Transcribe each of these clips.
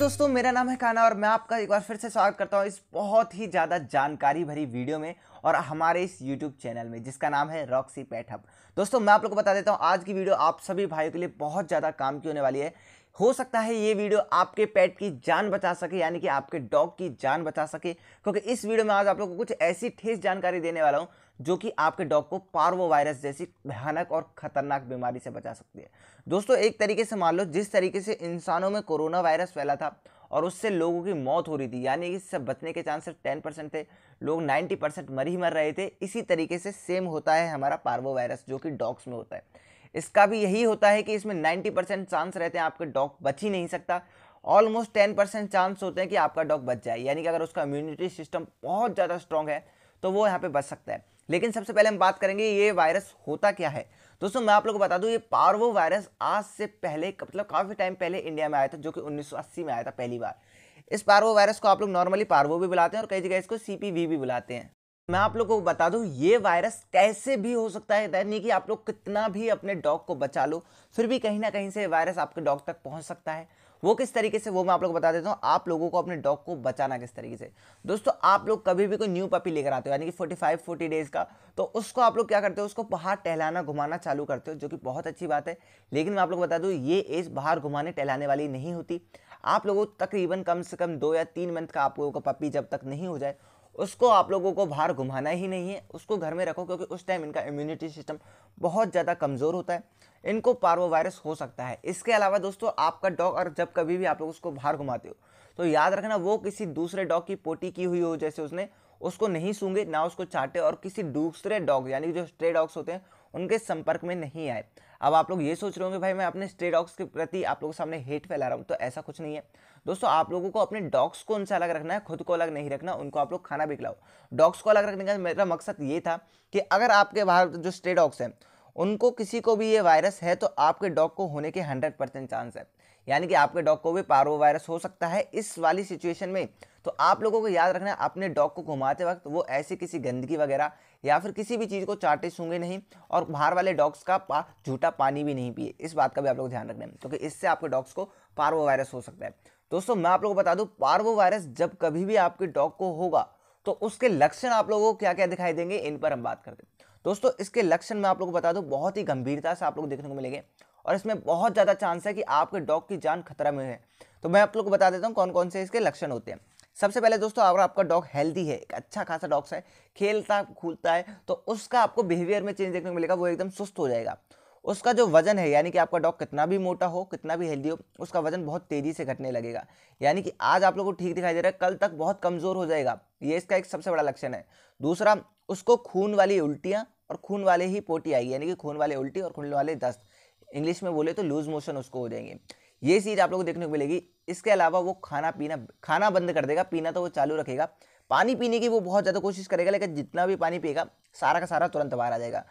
दोस्तों मेरा नाम है खाना और मैं आपका एक बार फिर से स्वागत करता हूँ इस बहुत ही ज़्यादा जानकारी भरी वीडियो में और हमारे इस यूट्यूब चैनल में जिसका नाम है रॉक्सी पेट हब दोस्तों मैं आप लोग को बता देता हूँ आज की वीडियो आप सभी भाइयों के लिए बहुत ज़्यादा काम की होने वाली है हो सकता है ये वीडियो आपके पेट की जान बचा सके यानी कि आपके डॉग की जान बचा सके क्योंकि इस वीडियो में आज आप लोग को कुछ ऐसी ठेस जानकारी देने वाला हूँ जो कि आपके डॉग को पार्वो वायरस जैसी भयानक और खतरनाक बीमारी से बचा सकती है दोस्तों एक तरीके से मान लो जिस तरीके से इंसानों में कोरोना वायरस फैला था और उससे लोगों की मौत हो रही थी यानी कि इससे बचने के चांस सिर्फ टेन परसेंट थे लोग नाइन्टी परसेंट मर ही मर रहे थे इसी तरीके से सेम होता है हमारा पार्वो वायरस जो कि डॉग्स में होता है इसका भी यही होता है कि इसमें नाइन्टी परसेंट चांस रहते हैं आपके डॉग बच ही नहीं सकता ऑलमोस्ट टेन परसेंट चांस होते हैं कि आपका डॉग बच जाए यानी कि अगर उसका इम्यूनिटी सिस्टम बहुत ज़्यादा स्ट्रॉन्ग है तो वो यहाँ पर बच सकता है लेकिन सबसे पहले हम बात करेंगे ये वायरस होता क्या है दोस्तों मैं आप लोगों को बता दूं ये पार्वो वायरस आज से पहले मतलब काफ़ी टाइम पहले इंडिया में आया था जो कि 1980 में आया था पहली बार इस पार्वो वायरस को आप लोग नॉर्मली पार्वो भी बुलाते हैं और कई जगह इसको सीपीवी भी बुलाते हैं मैं आप लोग को बता दूं ये वायरस कैसे भी हो सकता है यानी कि आप लोग कितना भी अपने डॉग को बचा लो फिर भी कहीं ना कहीं से वायरस आपके डॉग तक पहुंच सकता है वो किस तरीके से वो मैं आप लोग बता देता हूँ आप लोगों को अपने डॉग को बचाना किस तरीके से दोस्तों आप लोग कभी भी कोई न्यू पपी लेकर आते हो यानी कि 45 40 डेज का तो उसको आप लोग क्या करते हो उसको बाहर टहलाना घुमाना चालू करते हो जो कि बहुत अच्छी बात है लेकिन मैं आप लोग बता दूँ ये एज बाहर घुमाने टहलाने वाली नहीं होती आप लोगों तकरीबन कम से कम दो या तीन मंथ का आप लोगों का पपी जब तक नहीं हो जाए उसको आप लोगों को बाहर घुमाना ही नहीं है उसको घर में रखो क्योंकि उस टाइम इनका इम्यूनिटी सिस्टम बहुत ज़्यादा कमज़ोर होता है इनको पार्वो वायरस हो सकता है इसके अलावा दोस्तों आपका डॉग और जब कभी भी आप लोग उसको बाहर घुमाते हो तो याद रखना वो किसी दूसरे डॉग की पोटी की हुई हो जैसे उसने उसको नहीं सूंगे ना उसको चाटे और किसी दूसरे डॉग यानी जो स्ट्रे डॉग्स होते हैं उनके संपर्क में नहीं आए अब आप लोग ये सोच रहे होंगे भाई मैं अपने स्ट्रे डॉग्स के प्रति आप लोगों के सामने हेट फैला रहा हूँ तो ऐसा कुछ नहीं है दोस्तों आप लोगों को अपने डॉग्स को उनसे अलग रखना है खुद को अलग नहीं रखना उनको आप लोग खाना भी खिलाओ डॉग्स को अलग रखने का मेरा मकसद ये था कि अगर आपके बाहर जो स्ट्रे डॉग्स हैं उनको किसी को भी ये वायरस है तो आपके डॉग को होने के हंड्रेड परसेंट चांस है यानी कि आपके डॉग को भी पारो वायरस हो सकता है इस वाली सिचुएशन में तो आप लोगों को याद रखना है अपने डॉग को घुमाते वक्त वो ऐसी किसी गंदगी वगैरह या फिर किसी भी चीज़ को चाटे सूंगे नहीं और बाहर वाले डॉग्स का पा झूठा पानी भी नहीं पिए इस बात का भी आप लोग ध्यान रखना है क्योंकि इससे आपके डॉग्स को पार्वो वायरस हो सकता है दोस्तों मैं आप लोग को बता दूँ पार्वो वायरस जब कभी भी आपके डॉग को होगा तो उसके लक्षण आप लोगों को क्या क्या दिखाई देंगे इन पर हम बात करते हैं दोस्तों इसके लक्षण मैं आप लोग को बता दूँ बहुत ही गंभीरता से आप लोग देखने को मिलेंगे और इसमें बहुत ज़्यादा चांस है कि आपके डॉग की जान खतरा में है तो मैं आप लोग को बता देता हूँ कौन कौन से इसके लक्षण होते हैं सबसे पहले दोस्तों अगर आपका डॉग हेल्दी है एक अच्छा खासा डॉग्स है खेलता खूलता है तो उसका आपको बिहेवियर में चेंज देखने को मिलेगा वो एकदम सुस्त हो जाएगा उसका जो वजन है यानी कि आपका डॉग कितना भी मोटा हो कितना भी हेल्दी हो उसका वजन बहुत तेज़ी से घटने लगेगा यानी कि आज आप लोग को ठीक दिखाई दे रहा है कल तक बहुत कमज़ोर हो जाएगा ये इसका एक सबसे बड़ा लक्षण है दूसरा उसको खून वाली उल्टियाँ और खून वाले ही पोटी आएगी यानी कि खून वाले उल्टी और खून वाले दस्त इंग्लिश में बोले तो लूज मोशन उसको हो जाएंगे ये चीज़ आप लोग को देखने को मिलेगी इसके अलावा वो खाना पीना खाना बंद कर देगा पीना तो वो चालू रखेगा पानी पीने की वो बहुत ज़्यादा कोशिश करेगा लेकिन जितना भी पानी पिएगा सारा का सारा तुरंत बाहर आ जाएगा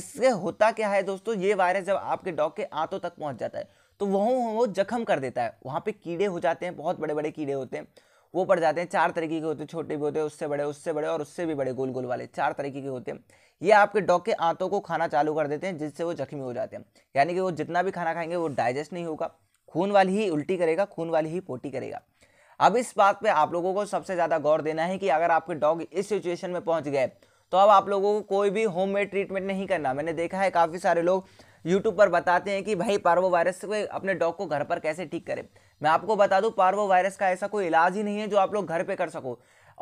इससे होता क्या है दोस्तों ये वायरस जब आपके डॉग के आंतों तक पहुंच जाता है तो वहाँ वो जख्म कर देता है वहाँ पे कीड़े हो जाते हैं बहुत बड़े बड़े कीड़े होते हैं वो पड़ जाते हैं चार तरीके के होते हैं छोटे भी होते हैं उससे बड़े उससे बड़े और उससे भी बड़े गोल गोल वाले चार तरीके के होते हैं ये आपके डॉग के आंतों को खाना चालू कर देते हैं जिससे वो जख्मी हो जाते हैं यानी कि वो जितना भी खाना खाएंगे वो डाइजेस्ट नहीं होगा खून वाली ही उल्टी करेगा खून वाली ही पोटी करेगा अब इस बात पे आप लोगों को सबसे ज़्यादा गौर देना है कि अगर आपके डॉग इस सिचुएशन में पहुंच गए तो अब आप लोगों को कोई भी होम मेड ट्रीटमेंट नहीं करना मैंने देखा है काफ़ी सारे लोग यूट्यूब पर बताते हैं कि भाई पार्वो वायरस को अपने डॉग को घर पर कैसे ठीक करें मैं आपको बता दूं पार्वो वायरस का ऐसा कोई इलाज ही नहीं है जो आप लोग घर पे कर सको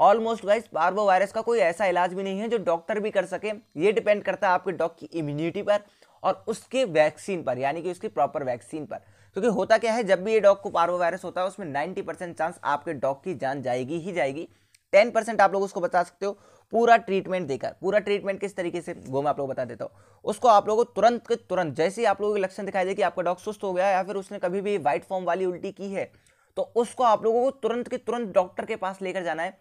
ऑलमोस्ट गाइस पार्वो वायरस का कोई ऐसा इलाज भी नहीं है जो डॉक्टर भी कर सके ये डिपेंड करता है आपके डॉग की इम्यूनिटी पर और उसके वैक्सीन पर यानी कि उसकी प्रॉपर वैक्सीन पर क्योंकि होता क्या है जब भी ये डॉग को पार्वो वायरस होता है उसमें नाइन्टी परसेंट चांस आपके डॉग की जान जाएगी ही जाएगी टेन परसेंट आप लोग उसको बचा सकते हो पूरा ट्रीटमेंट देकर पूरा ट्रीटमेंट किस तरीके से वो मैं आप लोग बता देता हूँ उसको आप लोगों को तुरंत के तुरंत जैसे ही आप लोगों के लक्षण दिखाई दे कि आपका डॉग सुस्त हो गया या फिर उसने कभी भी व्हाइट फॉर्म वाली उल्टी की है तो उसको आप लोगों को तुरंत के तुरंत डॉक्टर के पास लेकर जाना है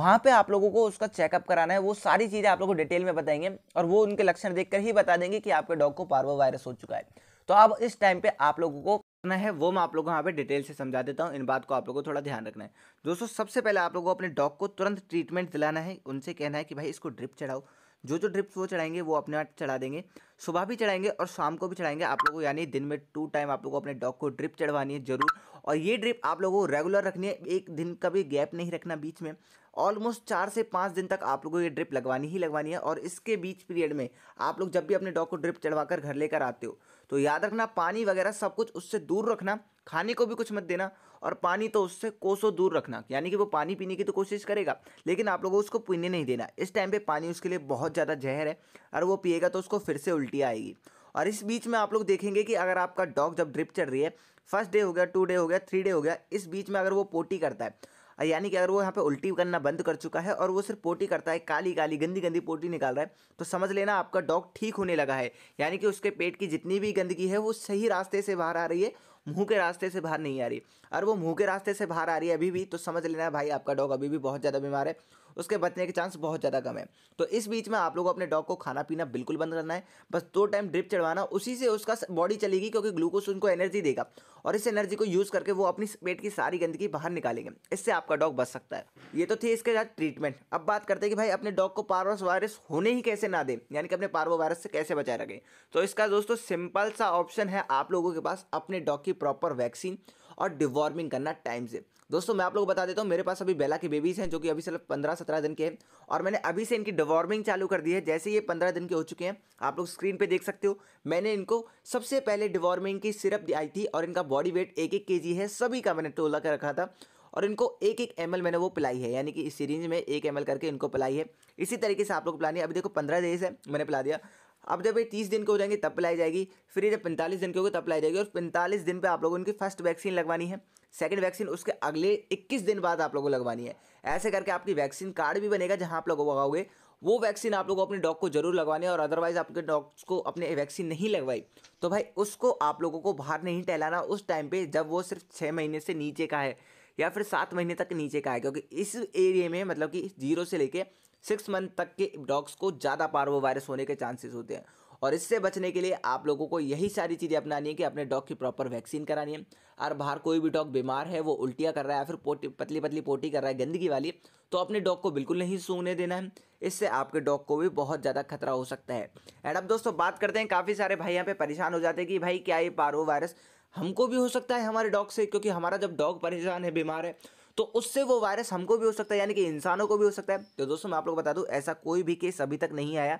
वहाँ पे आप लोगों को उसका चेकअप कराना है वो सारी चीज़ें आप लोगों को डिटेल में बताएंगे और वो उनके लक्षण देखकर ही बता देंगे कि आपके डॉग को पार्वो वायरस हो चुका है तो अब इस टाइम पे आप लोगों को करना है वो मैं आप लोगों को यहाँ पे डिटेल से समझा देता हूँ इन बात को आप लोगों को थोड़ा ध्यान रखना है दोस्तों सबसे पहले आप लोगों को अपने डॉग को तुरंत ट्रीटमेंट दिलाना है उनसे कहना है कि भाई इसको ड्रिप चढ़ाओ जो जो ड्रिप्स वो चढ़ाएंगे वो अपने आप चढ़ा देंगे सुबह भी चढ़ाएंगे और शाम को भी चढ़ाएंगे आप लोगों को यानी दिन में टू टाइम आप लोगों को अपने डॉग को ड्रिप चढ़वानी है ज़रूर और ये ड्रिप आप लोगों को रेगुलर रखनी है एक दिन का भी गैप नहीं रखना बीच में ऑलमोस्ट चार से पाँच दिन तक आप लोगों को ये ड्रिप लगवानी ही लगवानी है और इसके बीच पीरियड में आप लोग जब भी अपने डॉग को ड्रिप चढ़वा घर लेकर आते हो तो याद रखना पानी वगैरह सब कुछ उससे दूर रखना खाने को भी कुछ मत देना और पानी तो उससे कोसों दूर रखना यानी कि वो पानी पीने की तो कोशिश करेगा लेकिन आप लोगों उसको पीने नहीं देना इस टाइम पे पानी उसके लिए बहुत ज़्यादा जहर है और वो पिएगा तो उसको फिर से उल्टी आएगी और इस बीच में आप लोग देखेंगे कि अगर आपका डॉग जब ड्रिप चढ़ रही है फर्स्ट डे हो गया टू डे हो गया थ्री डे हो गया इस बीच में अगर वो पोटी करता है यानी कि अगर वो यहाँ पे उल्टी करना बंद कर चुका है और वो सिर्फ पोटी करता है काली काली गंदी गंदी पोटी निकाल रहा है तो समझ लेना आपका डॉग ठीक होने लगा है यानी कि उसके पेट की जितनी भी गंदगी है वो सही रास्ते से बाहर आ रही है मुंह के रास्ते से बाहर नहीं आ रही और वो मुंह के रास्ते से बाहर आ रही है अभी भी तो समझ लेना भाई आपका डॉग अभी भी बहुत ज़्यादा बीमार है उसके बचने के चांस बहुत ज़्यादा कम है तो इस बीच में आप लोग अपने डॉग को खाना पीना बिल्कुल बंद करना है बस दो टाइम ड्रिप चढ़वाना उसी से उसका बॉडी चलेगी क्योंकि ग्लूकोज उनको एनर्जी देगा और इस एनर्जी को यूज़ करके वो अपनी पेट की सारी गंदगी बाहर निकालेंगे इससे आपका डॉग बच सकता है ये तो थी इसके साथ ट्रीटमेंट अब बात करते हैं कि भाई अपने डॉग को पारो वायरस होने ही कैसे ना दें यानी कि अपने पारो वायरस से कैसे बचाए रखें तो इसका दोस्तों सिंपल सा ऑप्शन है आप लोगों के पास अपने डॉग की प्रॉपर वैक्सीन और डिवॉर्मिंग करना टाइम से दोस्तों मैं आप लोगों को बता देता हूँ मेरे पास अभी बेला के बेबीज़ हैं जो कि अभी सिर्फ पंद्रह सत्रह दिन के हैं और मैंने अभी से इनकी डिवॉर्मिंग चालू कर दी है जैसे ये पंद्रह दिन के हो चुके हैं आप लोग स्क्रीन पर देख सकते हो मैंने इनको सबसे पहले डिवॉर्मिंग की सिरप दी आई थी और इनका बॉडी वेट एक एक के है सभी का मैंने टोला कर रखा था और इनको एक एक एम मैंने वो पिलाई है यानी कि इस सीरीज में एक एम करके इनको पिलाई है इसी तरीके से आप लोग पिलानी है अभी देखो पंद्रह डेज है मैंने पिला दिया अब जब ये तीस दिन के हो जाएंगे तब पिलाई जाएगी फिर ये जब पैंतालीस दिन के होगी तब पिलाई जाएगी और पैंतालीस दिन पे आप लोगों को फर्स्ट वैक्सीन लगवानी है सेकंड वैक्सीन उसके अगले 21 दिन बाद आप लोगों को लगवानी है ऐसे करके आपकी वैक्सीन कार्ड भी बनेगा जहां आप लोग लगाओगे वो वैक्सीन आप लोगों को अपने डॉग को जरूर लगवानी है और अदरवाइज आपके डॉग्स को अपने वैक्सीन नहीं लगवाई तो भाई उसको आप लोगों को बाहर नहीं टहलाना उस टाइम पर जब वो सिर्फ छः महीने से नीचे का है या फिर सात महीने तक नीचे का है क्योंकि इस एरिए में मतलब कि जीरो से लेके सिक्स मंथ तक के डॉग्स को ज़्यादा पार्वो वायरस होने के चांसेस होते हैं और इससे बचने के लिए आप लोगों को यही सारी चीज़ें अपनानी है कि अपने डॉग की प्रॉपर वैक्सीन करानी है और बाहर कोई भी डॉग बीमार है वो उल्टियाँ कर रहा है या फिर पोटी पतली पतली पोटी कर रहा है गंदगी वाली तो अपने डॉग को बिल्कुल नहीं सूंघने देना है इससे आपके डॉग को भी बहुत ज़्यादा खतरा हो सकता है एंड अब दोस्तों बात करते हैं काफ़ी सारे भाई यहाँ पे परेशान हो जाते हैं कि भाई क्या ये पारो वायरस हमको भी हो सकता है हमारे डॉग से क्योंकि हमारा जब डॉग परेशान है बीमार है तो उससे वो वायरस हमको भी हो सकता है यानी कि इंसानों को भी हो सकता है तो दोस्तों मैं आप लोग बता दूँ ऐसा कोई भी केस अभी तक नहीं आया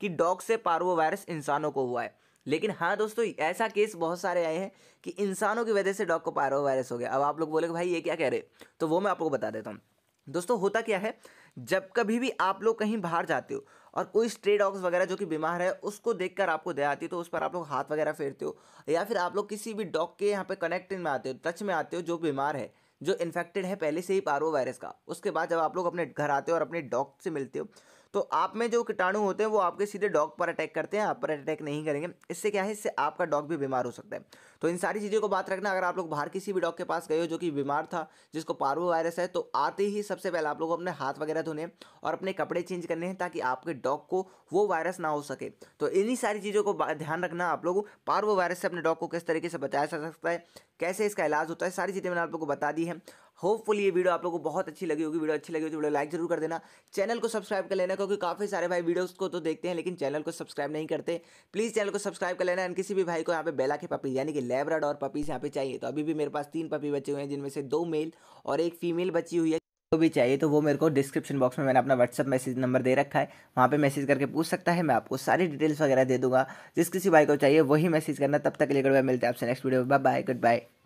कि डॉग से वो वायरस इंसानों को हुआ है लेकिन हाँ दोस्तों ऐसा केस बहुत सारे आए हैं कि इंसानों की वजह से डॉग को पारो वायरस हो गया अब आप लोग बोलेगे भाई ये क्या कह रहे तो वो मैं आप लोग बता देता हूँ दोस्तों होता क्या है जब कभी भी आप लोग कहीं बाहर जाते हो और कोई स्ट्रे डॉग्स वगैरह जो कि बीमार है उसको देखकर आपको दया आती है तो उस पर आप लोग हाथ वगैरह फेरते हो या फिर आप लोग किसी भी डॉग के यहाँ पे कनेक्ट में आते हो टच में आते हो जो बीमार है जो इन्फेक्टेड है पहले से ही पारो वायरस का उसके बाद जब आप लोग अपने घर आते हो और अपने डॉग से मिलते हो तो आप में जो कीटाणु होते हैं वो आपके सीधे डॉग पर अटैक करते हैं आप पर अटैक नहीं करेंगे इससे क्या है इससे आपका डॉग भी बीमार हो सकता है तो इन सारी चीज़ों को बात रखना अगर आप लोग बाहर किसी भी डॉग के पास गए हो जो कि बीमार था जिसको पारो वायरस है तो आते ही सबसे पहले आप लोग अपने हाथ वगैरह धोने और अपने कपड़े चेंज करने हैं ताकि आपके डॉग को वो वायरस ना हो सके तो इन्हीं सारी चीज़ों को ध्यान रखना आप लोग पारो वायरस से अपने डॉग को किस तरीके से बचाया जा सकता है कैसे इसका इलाज होता है सारी चीज़ें मैंने आप लोग को बता दी है होपफुली ये वीडियो आप लोगों को बहुत अच्छी लगी होगी वीडियो अच्छी लगी होगी तो वीडियो लाइक जरूर कर देना चैनल को सब्सक्राइब कर लेना क्योंकि काफ़ी सारे भाई वीडियोस को तो देखते हैं लेकिन चैनल को सब्सक्राइब नहीं करते प्लीज़ चैनल को सब्सक्राइब कर लेना एंड किसी भी भाई को यहाँ पे बेला के पपी यानी कि लेबराड और पपीज यहाँ पे चाहिए तो अभी भी मेरे पास तीन पपी बचे हुए हैं जिनमें से दो मेल और एक फीमेल बची हुई है तो भी चाहिए तो वो मेरे को डिस्क्रिप्शन बॉक्स में मैंने अपना व्हाट्सअप मैसेज नंबर दे रखा है वहाँ पे मैसेज करके पूछ सकता है मैं आपको सारी डिटेल्स वगैरह दे दूंगा जिस किसी भाई को चाहिए वही मैसेज करना तब तक लेकर मिलते हैं आपसे नेक्स्ट वीडियो में बाय बाय गुड बाय